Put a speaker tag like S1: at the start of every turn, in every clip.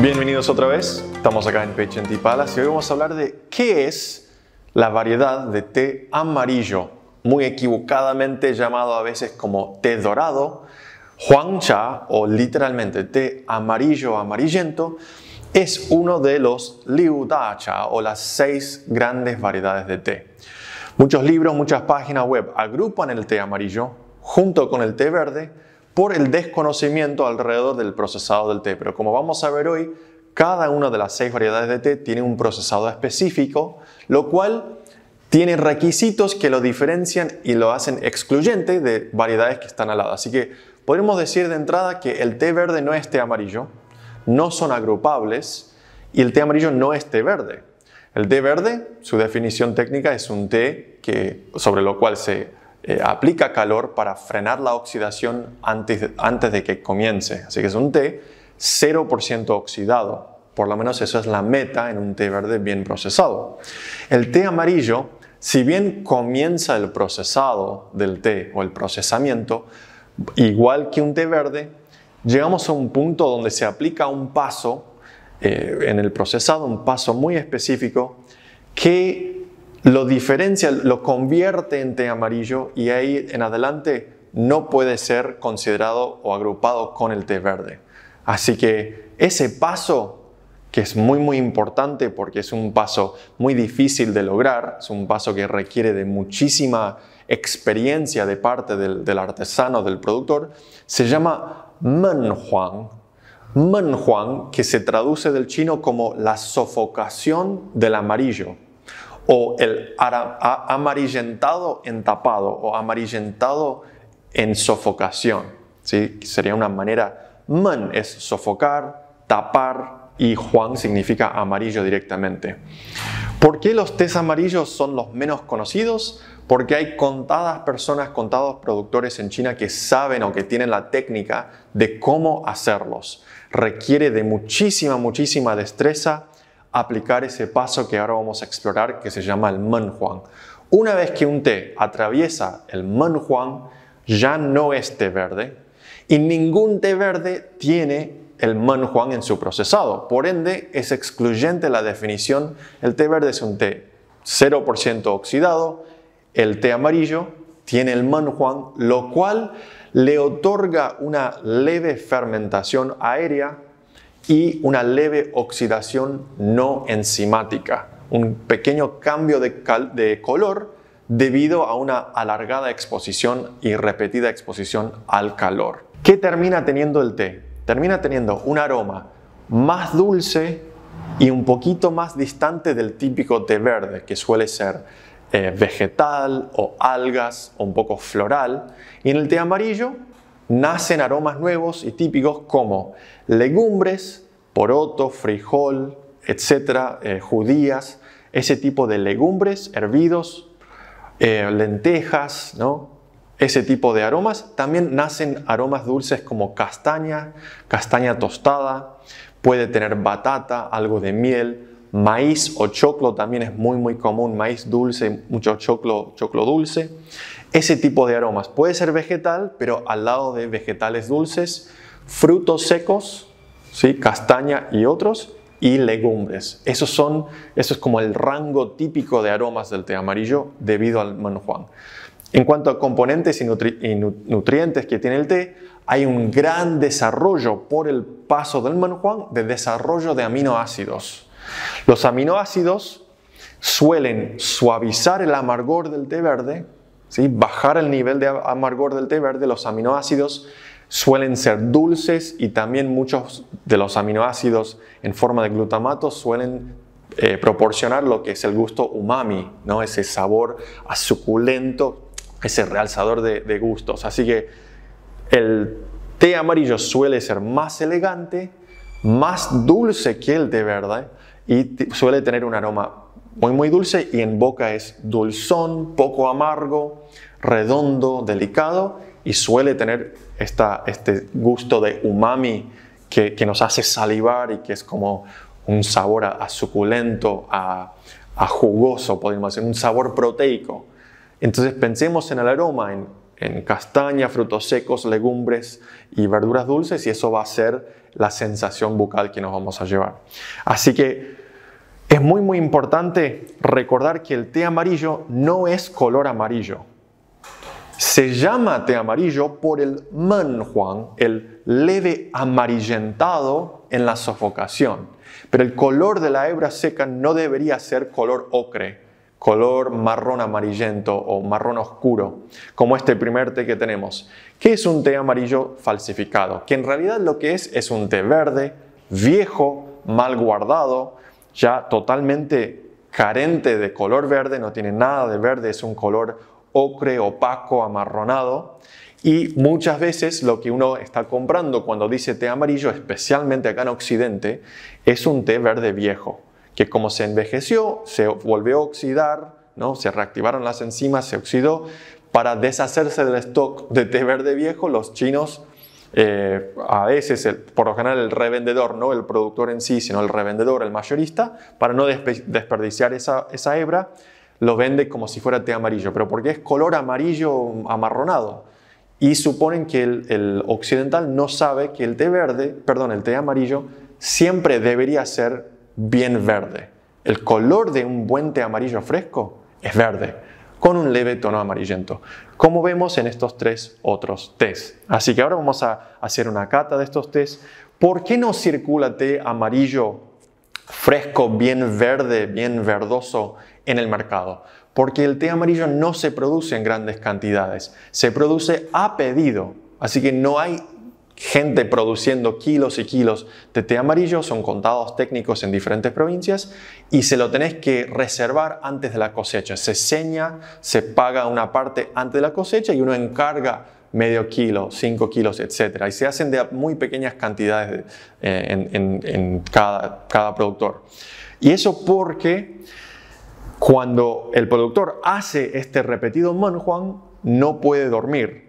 S1: Bienvenidos otra vez, estamos acá en Pageant Palace y hoy vamos a hablar de qué es la variedad de té amarillo, muy equivocadamente llamado a veces como té dorado, Cha o literalmente té amarillo amarillento, es uno de los liu o las seis grandes variedades de té. Muchos libros, muchas páginas web agrupan el té amarillo junto con el té verde por el desconocimiento alrededor del procesado del té. Pero como vamos a ver hoy, cada una de las seis variedades de té tiene un procesado específico, lo cual tiene requisitos que lo diferencian y lo hacen excluyente de variedades que están al lado. Así que podemos decir de entrada que el té verde no es té amarillo, no son agrupables y el té amarillo no es té verde. El té verde, su definición técnica es un té que, sobre lo cual se eh, aplica calor para frenar la oxidación antes, antes de que comience. Así que es un té 0% oxidado. Por lo menos eso es la meta en un té verde bien procesado. El té amarillo, si bien comienza el procesado del té o el procesamiento, igual que un té verde, llegamos a un punto donde se aplica un paso eh, en el procesado, un paso muy específico que lo diferencia, lo convierte en té amarillo y ahí en adelante no puede ser considerado o agrupado con el té verde. Así que ese paso, que es muy muy importante porque es un paso muy difícil de lograr, es un paso que requiere de muchísima experiencia de parte del, artesano, del productor, se llama menhuang. Menhuang, que se traduce del chino como la sofocación del amarillo o el amarillentado en tapado o amarillentado en sofocación. ¿sí? Sería una manera, man es sofocar, tapar y Juan significa amarillo directamente. ¿Por qué los tés amarillos son los menos conocidos? Porque hay contadas personas, contados productores en China que saben o que tienen la técnica de cómo hacerlos. Requiere de muchísima, muchísima destreza aplicar ese paso que ahora vamos a explorar que se llama el Manjuan. Una vez que un té atraviesa el Manjuan, ya no es té verde y ningún té verde tiene el Manjuan en su procesado. Por ende, es excluyente la definición. El té verde es un té 0% oxidado, el té amarillo tiene el Manjuan, lo cual le otorga una leve fermentación aérea y una leve oxidación no enzimática, un pequeño cambio de, color debido a una alargada exposición y repetida exposición al calor. ¿Qué termina teniendo el té? Termina teniendo un aroma más dulce y un poquito más distante del típico té verde, que suele ser eh, vegetal o algas o un poco floral. Y en el té amarillo nacen aromas nuevos y típicos como legumbres, poroto, frijol, etcétera, eh, judías, ese tipo de legumbres hervidos, eh, lentejas, ¿no? ese tipo de aromas. También nacen aromas dulces como castaña, castaña tostada, puede tener batata, algo de miel, maíz o choclo también es muy muy común, maíz dulce, mucho choclo, choclo dulce ese tipo de aromas. Puede ser vegetal, pero al lado de vegetales dulces, frutos secos, castaña y otros, y legumbres. Esos son, eso es como el rango típico de aromas del té amarillo debido al manjuan. En cuanto a componentes y, nutrientes que tiene el té, hay un gran desarrollo por el paso del manjuan de desarrollo de aminoácidos. Los aminoácidos suelen suavizar el amargor del té verde, Bajar el nivel de amargor del té verde, los aminoácidos suelen ser dulces y también muchos de los aminoácidos en forma de glutamato suelen eh, proporcionar lo que es el gusto umami, ¿no? ese sabor a suculento, ese realzador de, de gustos. Así que el té amarillo suele ser más elegante, más dulce que el té verde y suele tener un aroma muy muy dulce y en boca es dulzón, poco amargo, redondo, delicado y suele tener este gusto de umami que, nos hace salivar y que es como un sabor a, suculento, a, jugoso, podemos decir, un sabor proteico. Entonces pensemos en el aroma, en, en castaña, frutos secos, legumbres y verduras dulces y eso va a ser la sensación bucal que nos vamos a llevar. Así que es muy muy importante recordar que el té amarillo no es color amarillo. Se llama té amarillo por el manhuang, el leve amarillentado en la sofocación. Pero el color de la hebra seca no debería ser color ocre, color marrón amarillento o marrón oscuro, como este primer té que tenemos, que es un té amarillo falsificado, que en realidad lo que es es un té verde, viejo, mal guardado, ya totalmente carente de color verde, no tiene nada de verde, es un color ocre, opaco, amarronado. Y muchas veces lo que uno está comprando cuando dice té amarillo, especialmente acá en Occidente, es un té verde viejo, que como se envejeció, se volvió a oxidar, ¿no? se reactivaron las enzimas, se oxidó. Para deshacerse del stock de té verde viejo, los chinos eh, a veces, por lo general, el revendedor, no el productor en sí, sino el revendedor, el mayorista, para no desperdiciar esa, hebra, lo vende como si fuera té amarillo, pero porque es color amarillo amarronado. Y suponen que el, el occidental no sabe que el té verde, perdón, el té amarillo, siempre debería ser bien verde. El color de un buen té amarillo fresco es verde con un leve tono amarillento, como vemos en estos tres otros test. Así que ahora vamos a hacer una cata de estos tés. ¿Por qué no circula té amarillo fresco, bien verde, bien verdoso en el mercado? Porque el té amarillo no se produce en grandes cantidades, se produce a pedido. Así que no hay gente produciendo kilos y kilos de té amarillo, son contados técnicos en diferentes provincias y se lo tenés que reservar antes de la cosecha. Se seña, se paga una parte antes de la cosecha y uno encarga medio kilo, cinco kilos, etc. Y se hacen de muy pequeñas cantidades eh, en, cada, cada productor. Y eso porque cuando el productor hace este repetido manjuan, no puede dormir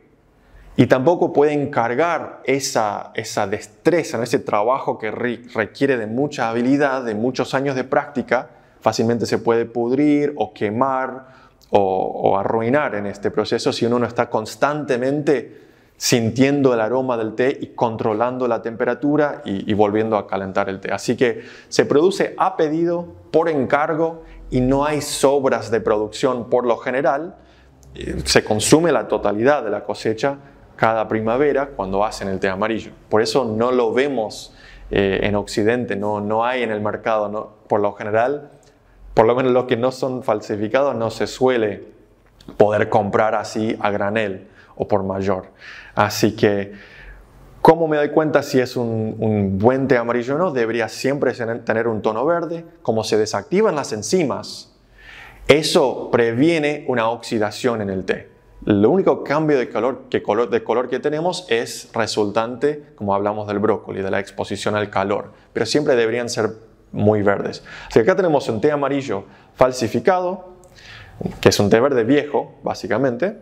S1: y tampoco puede encargar esa, esa destreza, ese trabajo que requiere de mucha habilidad, de muchos años de práctica, fácilmente se puede pudrir o quemar o, arruinar en este proceso si uno no está constantemente sintiendo el aroma del té y controlando la temperatura y volviendo a calentar el té. Así que se produce a pedido, por encargo y no hay sobras de producción por lo general. Eh, se consume la totalidad de la cosecha cada primavera cuando hacen el té amarillo. Por eso no lo vemos eh, en Occidente, no, hay en el mercado, por lo general, por lo menos los que no son falsificados no se suele poder comprar así a granel o por mayor. Así que, ¿cómo me doy cuenta si es un, un buen té amarillo o no? Debería siempre tener un tono verde, como se desactivan las enzimas. Eso previene una oxidación en el té. El único cambio de color, que de color que tenemos es resultante, como hablamos del brócoli, de la exposición al calor, pero siempre deberían ser muy verdes. Así que acá tenemos un té amarillo falsificado, que es un té verde viejo, básicamente.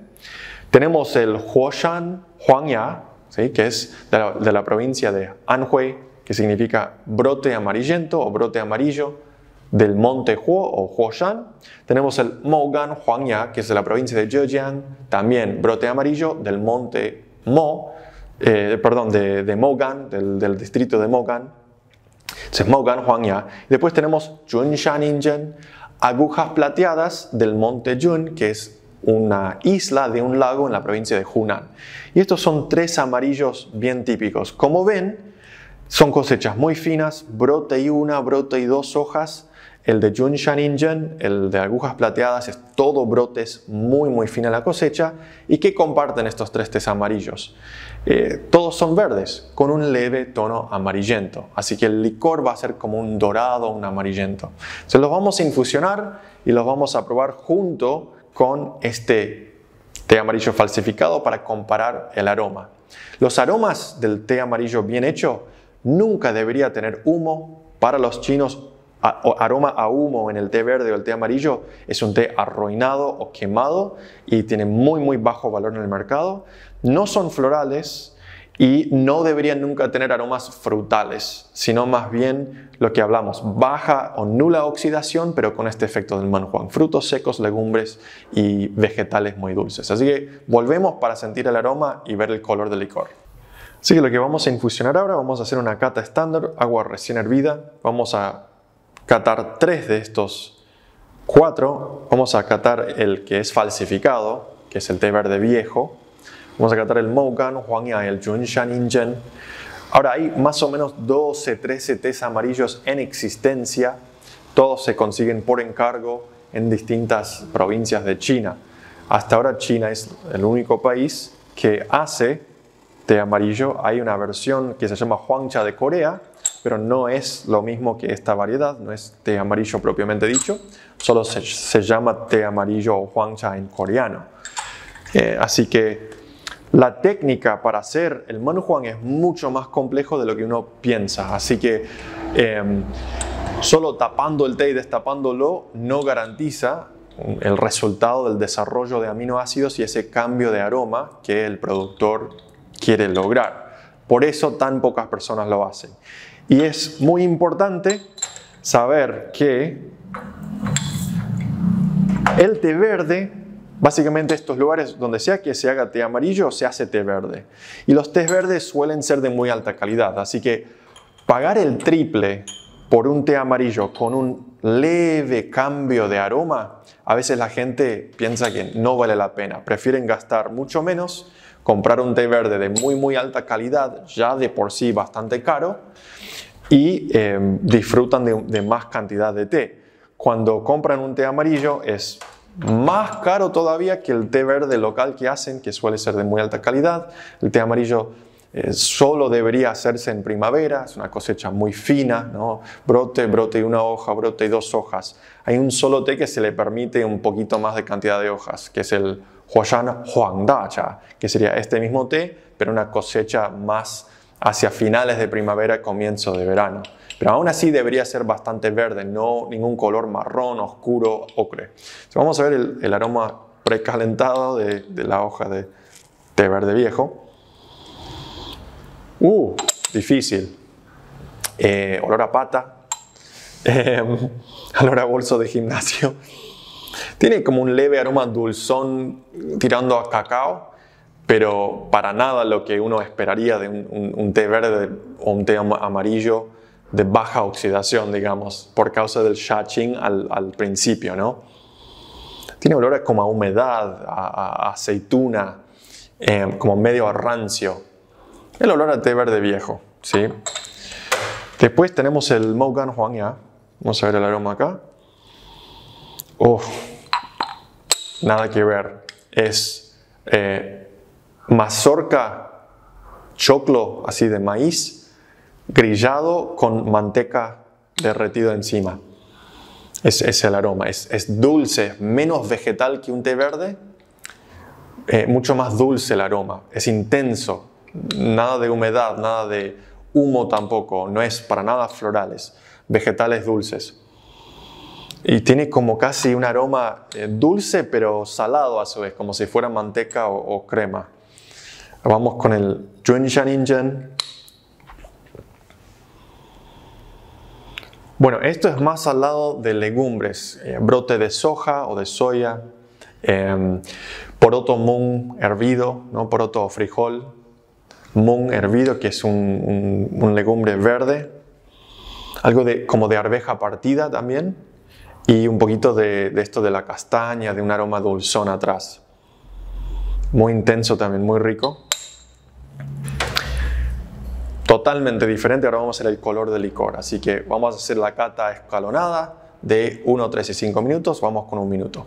S1: Tenemos el Huoshan Huangya, ¿sí? que es de la provincia de Anhui, que significa brote amarillento o brote amarillo del monte Huo o Huoshan. Tenemos el Mogan Huangya, que es de la provincia de Zhejiang, también brote amarillo del monte Mo, eh, perdón, de, Mogan del, distrito de Mougan. es Mougan Huangya. Después tenemos Injen. agujas plateadas del monte Jun, que es una isla de un lago en la provincia de Hunan. Y estos son tres amarillos bien típicos. Como ven, son cosechas muy finas, brote y una, brote y dos hojas, el de Junshan Shaningen, el de agujas plateadas, es todo brotes, muy muy fina la cosecha. ¿Y qué comparten estos tres tés amarillos? Eh, todos son verdes, con un leve tono amarillento. Así que el licor va a ser como un dorado, un amarillento. Se los vamos a infusionar y los vamos a probar junto con este té amarillo falsificado para comparar el aroma. Los aromas del té amarillo bien hecho nunca debería tener humo. Para los chinos aroma a humo en el té verde o el té amarillo es un té arruinado o quemado y tiene muy muy bajo valor en el mercado. No son florales y no deberían nunca tener aromas frutales, sino más bien lo que hablamos, baja o nula oxidación, pero con este efecto del manjuán frutos secos, legumbres y vegetales muy dulces. Así que volvemos para sentir el aroma y ver el color del licor. Así que lo que vamos a infusionar ahora, vamos a hacer una cata estándar, agua recién hervida, vamos a catar tres de estos cuatro. Vamos a catar el que es falsificado, que es el té verde viejo. Vamos a catar el Mougan, y el Junshan, Zhen. Ahora hay más o menos 12, 13 tés amarillos en existencia. Todos se consiguen por encargo en distintas provincias de China. Hasta ahora China es el único país que hace té amarillo. Hay una versión que se llama Huangcha de Corea, pero no es lo mismo que esta variedad, no es té amarillo propiamente dicho, solo se, llama té amarillo o huangcha en coreano. Eh, así que la técnica para hacer el manjuan es mucho más complejo de lo que uno piensa, así que em, solo tapando el té y destapándolo no garantiza el resultado del desarrollo de aminoácidos y ese cambio de aroma que el productor quiere lograr. Por eso tan pocas personas lo hacen. Y es muy importante saber que el té verde, básicamente estos lugares donde sea que se haga té amarillo, se hace té verde. Y los tés verdes suelen ser de muy alta calidad, así que pagar el triple por un té amarillo con un leve cambio de aroma, a veces la gente piensa que no vale la pena, prefieren gastar mucho menos, comprar un té verde de muy muy alta calidad, ya de por sí bastante caro, y em, disfrutan de, más cantidad de té. Cuando compran un té amarillo es más caro todavía que el té verde local que hacen, que suele ser de muy alta calidad. El té amarillo eh, solo debería hacerse en primavera, es una cosecha muy fina, brote, brote y una hoja, brote y dos hojas. Hay un solo té que se le permite un poquito más de cantidad de hojas, que es el Huayana Huangdacha, que sería este mismo té, pero una cosecha más hacia finales de primavera y comienzo de verano. Pero aún así debería ser bastante verde, no ningún color marrón, oscuro, ocre. vamos a ver el, aroma precalentado de, la hoja de, verde viejo. ¡Uh! Difícil. Eh, olor a pata, em, olor a bolso de gimnasio. Tiene como un leve aroma dulzón tirando a cacao, pero para nada lo que uno esperaría de un, té verde o un té amarillo de baja oxidación, digamos, por causa del shaching al, principio, ¿no? Tiene olor como a humedad, a, aceituna, em, como medio a rancio. El olor a té verde viejo, ¿sí? Después tenemos el Huang, ¿ya? Vamos a ver el aroma acá. Uf, oh, nada que ver. Es eh, mazorca, choclo así de maíz, grillado con manteca derretida encima. Es, es el aroma, es, dulce, menos vegetal que un té verde, eh, mucho más dulce el aroma, es intenso, nada de humedad, nada de humo tampoco, no es para nada florales, vegetales dulces. Y tiene como casi un aroma eh, dulce pero salado a su vez, como si fuera manteca o crema. Vamos con el Yuenshan Injen. Bueno, esto es más al lado de legumbres, eh, brote de soja o de soya, em, poroto mung hervido, ¿no? poroto frijol, mung hervido, que es un, legumbre verde, algo de, como de arveja partida también, y un poquito de esto de la castaña, de un aroma dulzón atrás. Muy intenso también, muy rico totalmente diferente. Ahora vamos a hacer el color del licor. Así que vamos a hacer la cata escalonada de 1, 3 y 5 minutos. Vamos con un minuto.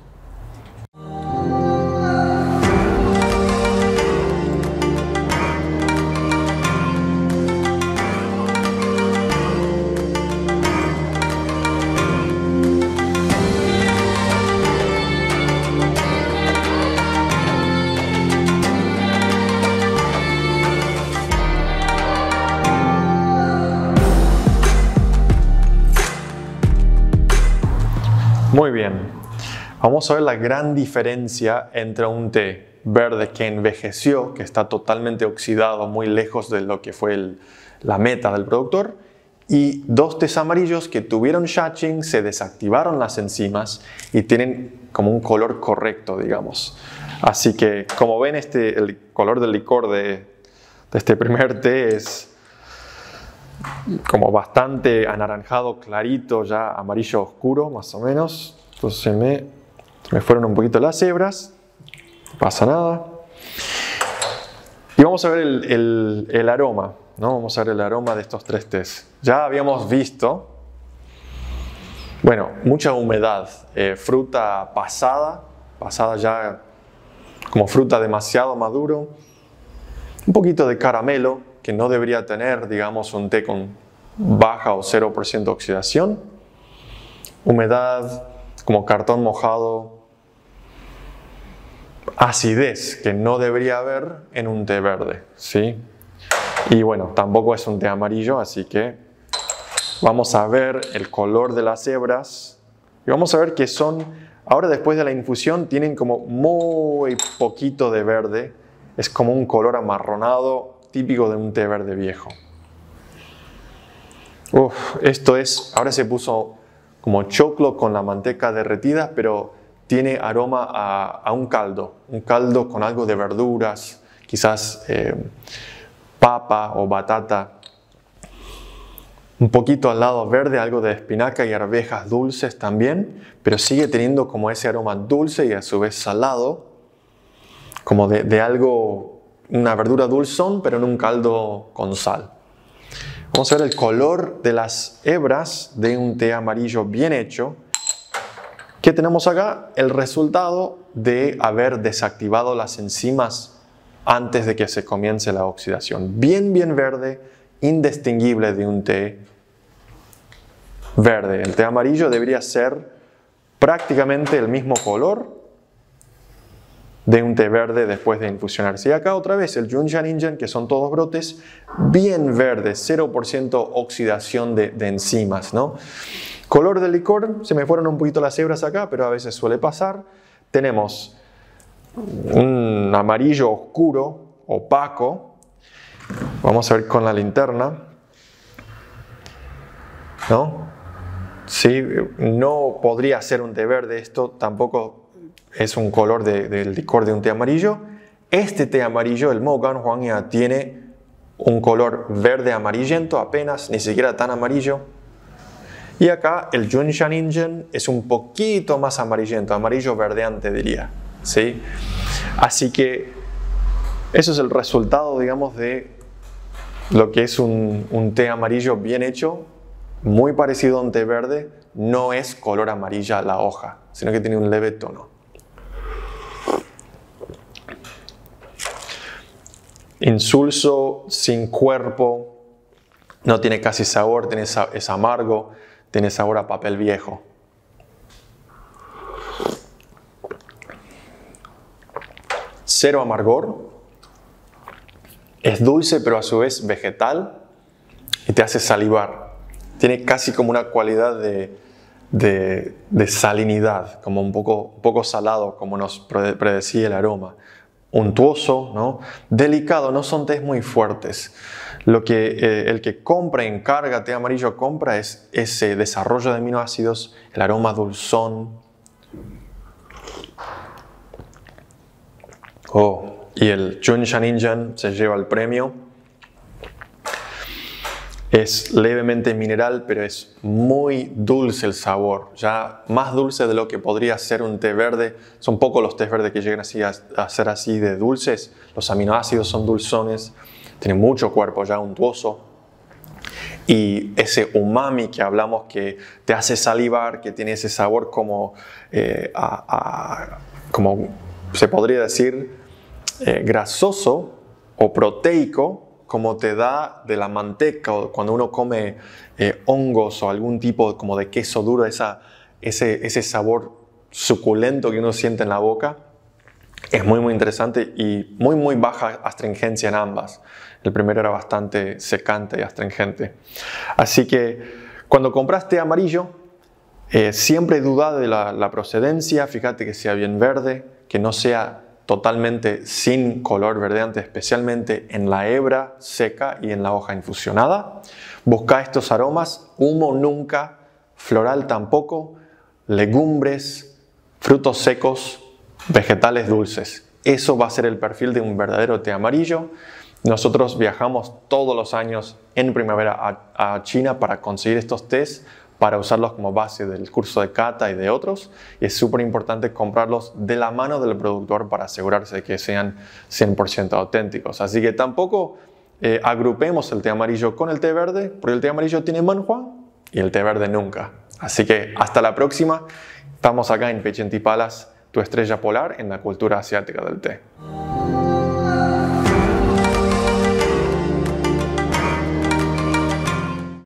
S1: Vamos a ver la gran diferencia entre un té verde que envejeció, que está totalmente oxidado, muy lejos de lo que fue la meta del productor, y dos tés amarillos que tuvieron shaching, se desactivaron las enzimas y tienen como un color correcto, digamos. Así que, como ven, este, el color del licor de, este primer té es como bastante anaranjado clarito, ya amarillo oscuro, más o menos. Entonces me me fueron un poquito las cebras, no pasa nada. Y vamos a ver el, aroma, ¿no? Vamos a ver el aroma de estos tres tés. Ya habíamos visto, bueno, mucha humedad, eh, fruta pasada, pasada ya como fruta demasiado maduro, un poquito de caramelo, que no debería tener, digamos, un té con baja o 0% oxidación, humedad, como cartón mojado, acidez que no debería haber en un té verde, ¿sí? Y bueno, tampoco es un té amarillo, así que vamos a ver el color de las hebras y vamos a ver que son, ahora después de la infusión, tienen como muy poquito de verde, es como un color amarronado típico de un té verde viejo. Uf, esto es, ahora se puso como choclo con la manteca derretida, pero tiene aroma a, un caldo, un caldo con algo de verduras, quizás eh, papa o batata, un poquito al lado verde, algo de espinaca y arvejas dulces también, pero sigue teniendo como ese aroma dulce y a su vez salado, como de algo, una verdura dulzón, pero en un caldo con sal. Vamos a ver el color de las hebras de un té amarillo bien hecho ¿Qué tenemos acá? El resultado de haber desactivado las enzimas antes de que se comience la oxidación. Bien, bien verde, indistinguible de un té verde. El té amarillo debería ser prácticamente el mismo color de un té verde después de infusionarse. Y acá otra vez el Junjian que son todos brotes bien verdes, 0% oxidación de, enzimas. ¿no? Color del licor, se me fueron un poquito las hebras acá, pero a veces suele pasar. Tenemos un amarillo oscuro, opaco. Vamos a ver con la linterna. ¿No? Sí, no podría ser un té verde, esto tampoco es un color del licor de un té amarillo. Este té amarillo, el Mogan Ya, tiene un color verde amarillento apenas, ni siquiera tan amarillo. Y acá el Junshaningen es un poquito más amarillento, amarillo verdeante diría. ¿sí? Así que eso es el resultado, digamos, de lo que es un, un té amarillo bien hecho, muy parecido a un té verde. No es color amarilla la hoja, sino que tiene un leve tono. insulso, sin cuerpo, no tiene casi sabor, tiene, es amargo, tiene sabor a papel viejo. Cero amargor, es dulce pero a su vez vegetal y te hace salivar. Tiene casi como una cualidad de, salinidad, como un poco, un poco salado, como nos predecía el aroma untuoso, ¿no? delicado, no son tés muy fuertes. Lo que eh, el que compra, encarga té amarillo, compra es ese desarrollo de aminoácidos, el aroma dulzón. Oh, y el Chun se lleva el premio. Es levemente mineral, pero es muy dulce el sabor, ya más dulce de lo que podría ser un té verde. Son pocos los tés verdes que llegan así a, ser así de dulces. Los aminoácidos son dulzones, tiene mucho cuerpo ya untuoso. Y ese umami que hablamos que te hace salivar, que tiene ese sabor como, eh, como se podría decir, eh, grasoso o proteico, como te da de la manteca o cuando uno come eh, hongos o algún tipo como de queso duro, esa, ese, sabor suculento que uno siente en la boca, es muy muy interesante y muy muy baja astringencia en ambas. El primero era bastante secante y astringente. Así que cuando compraste amarillo, eh, siempre duda de la, la procedencia, fíjate que sea bien verde, que no sea totalmente sin color verdeante, especialmente en la hebra seca y en la hoja infusionada. Busca estos aromas, humo nunca, floral tampoco, legumbres, frutos secos, vegetales dulces. Eso va a ser el perfil de un verdadero té amarillo. Nosotros viajamos todos los años en primavera a, China para conseguir estos tés para usarlos como base del curso de Cata y de otros. es súper importante comprarlos de la mano del productor para asegurarse de que sean 100% auténticos. Así que tampoco eh, agrupemos el té amarillo con el té verde, porque el té amarillo tiene manhua y el té verde nunca. Así que hasta la próxima. Estamos acá en Pechentipalas, tu estrella polar en la cultura asiática del té.